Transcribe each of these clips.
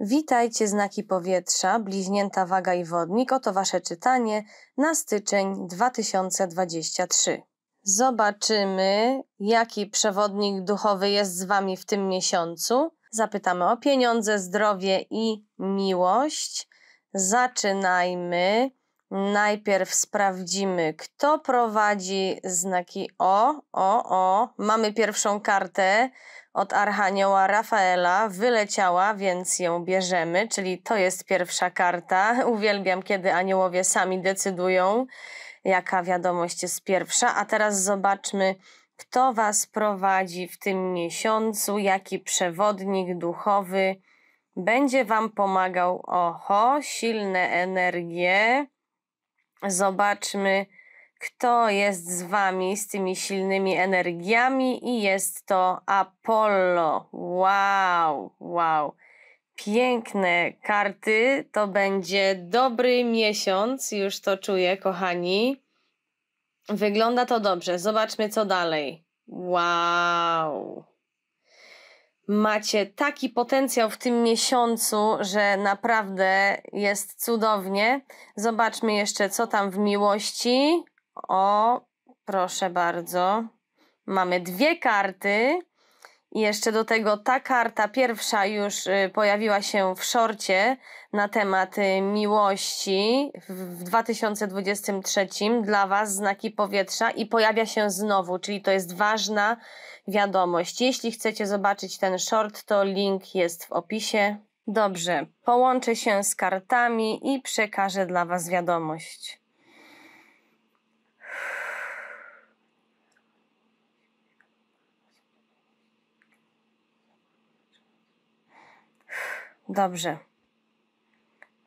Witajcie znaki powietrza, bliźnięta waga i wodnik. Oto wasze czytanie na styczeń 2023. Zobaczymy, jaki przewodnik duchowy jest z wami w tym miesiącu. Zapytamy o pieniądze, zdrowie i miłość. Zaczynajmy. Najpierw sprawdzimy, kto prowadzi znaki O. O, o. Mamy pierwszą kartę od Archanioła Rafaela. Wyleciała, więc ją bierzemy, czyli to jest pierwsza karta. Uwielbiam, kiedy aniołowie sami decydują, jaka wiadomość jest pierwsza. A teraz zobaczmy, kto Was prowadzi w tym miesiącu, jaki przewodnik duchowy będzie Wam pomagał. Oho, silne energie Zobaczmy, kto jest z wami, z tymi silnymi energiami, i jest to Apollo. Wow, wow. Piękne karty. To będzie dobry miesiąc, już to czuję, kochani. Wygląda to dobrze. Zobaczmy, co dalej. Wow macie taki potencjał w tym miesiącu, że naprawdę jest cudownie. Zobaczmy jeszcze, co tam w miłości. O, proszę bardzo. Mamy dwie karty. I jeszcze do tego ta karta pierwsza już y, pojawiła się w szorcie na temat y, miłości w 2023 dla Was znaki powietrza i pojawia się znowu, czyli to jest ważna wiadomość. Jeśli chcecie zobaczyć ten short, to link jest w opisie. Dobrze, połączę się z kartami i przekażę dla Was wiadomość. Dobrze.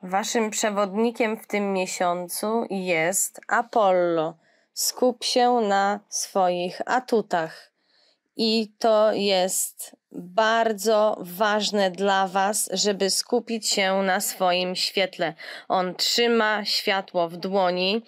Waszym przewodnikiem w tym miesiącu jest Apollo. Skup się na swoich atutach. I to jest bardzo ważne dla Was, żeby skupić się na swoim świetle. On trzyma światło w dłoni.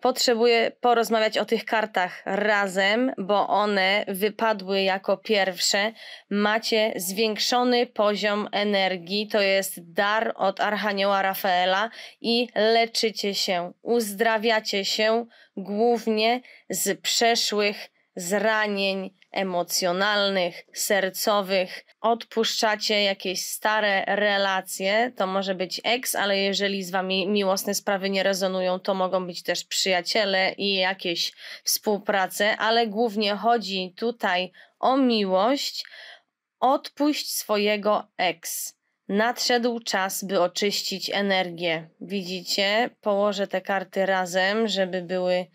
Potrzebuję porozmawiać o tych kartach razem, bo one wypadły jako pierwsze. Macie zwiększony poziom energii, to jest dar od Archanioła Rafaela i leczycie się, uzdrawiacie się głównie z przeszłych zranień, emocjonalnych, sercowych, odpuszczacie jakieś stare relacje, to może być eks, ale jeżeli z wami miłosne sprawy nie rezonują, to mogą być też przyjaciele i jakieś współprace, ale głównie chodzi tutaj o miłość. Odpuść swojego eks. Nadszedł czas, by oczyścić energię. Widzicie, położę te karty razem, żeby były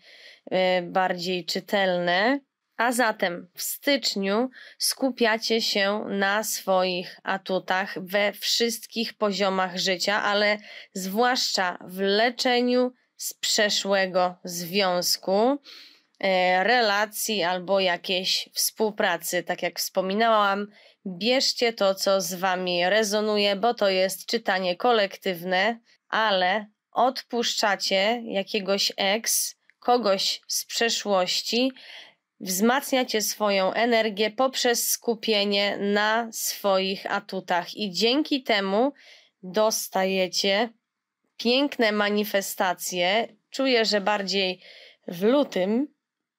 e, bardziej czytelne. A zatem w styczniu skupiacie się na swoich atutach we wszystkich poziomach życia, ale zwłaszcza w leczeniu z przeszłego związku, e, relacji albo jakiejś współpracy. Tak jak wspominałam, bierzcie to, co z Wami rezonuje, bo to jest czytanie kolektywne, ale odpuszczacie jakiegoś eks, kogoś z przeszłości, wzmacniacie swoją energię poprzez skupienie na swoich atutach i dzięki temu dostajecie piękne manifestacje. Czuję, że bardziej w lutym,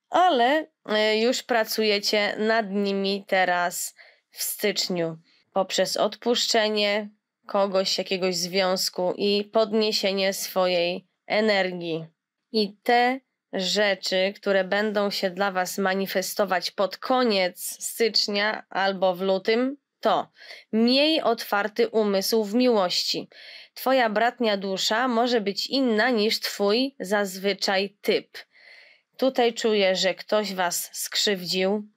ale e, już pracujecie nad nimi teraz w styczniu poprzez odpuszczenie kogoś, jakiegoś związku i podniesienie swojej energii. I te rzeczy, które będą się dla Was manifestować pod koniec stycznia albo w lutym, to miej otwarty umysł w miłości. Twoja bratnia dusza może być inna niż Twój zazwyczaj typ. Tutaj czuję, że ktoś Was skrzywdził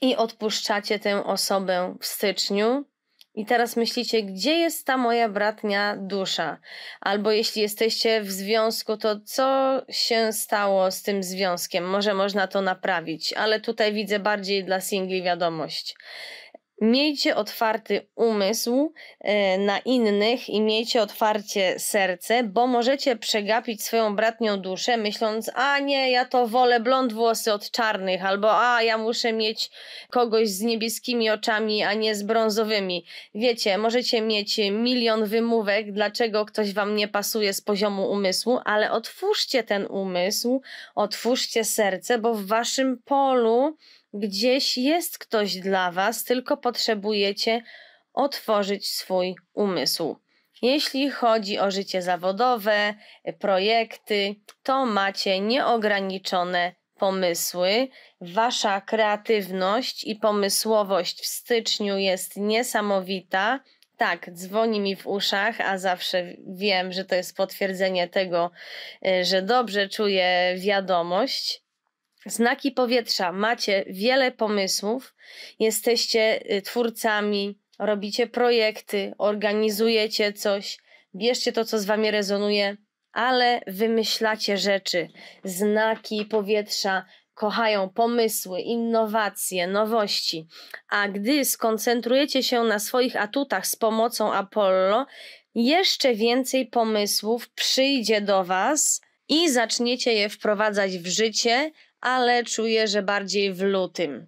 i odpuszczacie tę osobę w styczniu. I teraz myślicie, gdzie jest ta moja bratnia dusza? Albo jeśli jesteście w związku, to co się stało z tym związkiem? Może można to naprawić, ale tutaj widzę bardziej dla singli wiadomość. Miejcie otwarty umysł e, na innych i miejcie otwarcie serce, bo możecie przegapić swoją bratnią duszę, myśląc: A nie, ja to wolę blond włosy od czarnych, albo A ja muszę mieć kogoś z niebieskimi oczami, a nie z brązowymi. Wiecie, możecie mieć milion wymówek, dlaczego ktoś wam nie pasuje z poziomu umysłu, ale otwórzcie ten umysł, otwórzcie serce, bo w waszym polu Gdzieś jest ktoś dla Was, tylko potrzebujecie otworzyć swój umysł. Jeśli chodzi o życie zawodowe, projekty, to macie nieograniczone pomysły. Wasza kreatywność i pomysłowość w styczniu jest niesamowita. Tak, dzwoni mi w uszach, a zawsze wiem, że to jest potwierdzenie tego, y, że dobrze czuję wiadomość. Znaki powietrza. Macie wiele pomysłów, jesteście y, twórcami, robicie projekty, organizujecie coś, bierzcie to, co z wami rezonuje, ale wymyślacie rzeczy. Znaki powietrza kochają pomysły, innowacje, nowości. A gdy skoncentrujecie się na swoich atutach z pomocą Apollo, jeszcze więcej pomysłów przyjdzie do was i zaczniecie je wprowadzać w życie ale czuję, że bardziej w lutym.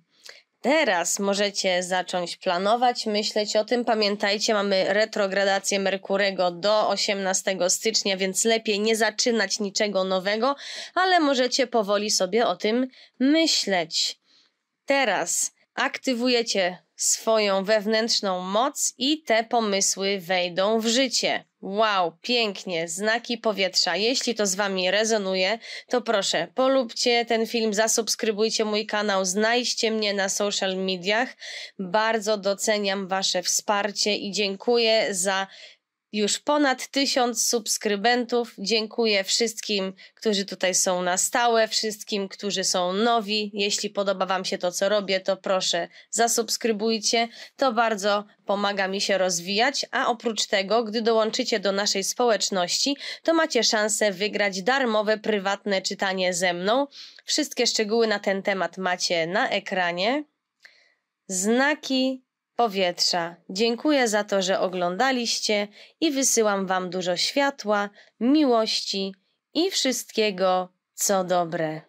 Teraz możecie zacząć planować, myśleć o tym. Pamiętajcie, mamy retrogradację Merkurego do 18 stycznia, więc lepiej nie zaczynać niczego nowego, ale możecie powoli sobie o tym myśleć. Teraz aktywujecie swoją wewnętrzną moc i te pomysły wejdą w życie. Wow, pięknie, znaki powietrza. Jeśli to z Wami rezonuje, to proszę, polubcie ten film, zasubskrybujcie mój kanał, znajdźcie mnie na social mediach. Bardzo doceniam Wasze wsparcie i dziękuję za już ponad tysiąc subskrybentów. Dziękuję wszystkim, którzy tutaj są na stałe, wszystkim, którzy są nowi. Jeśli podoba Wam się to, co robię, to proszę zasubskrybujcie. To bardzo pomaga mi się rozwijać, a oprócz tego, gdy dołączycie do naszej społeczności, to macie szansę wygrać darmowe, prywatne czytanie ze mną. Wszystkie szczegóły na ten temat macie na ekranie. Znaki powietrza. Dziękuję za to, że oglądaliście i wysyłam Wam dużo światła, miłości i wszystkiego, co dobre.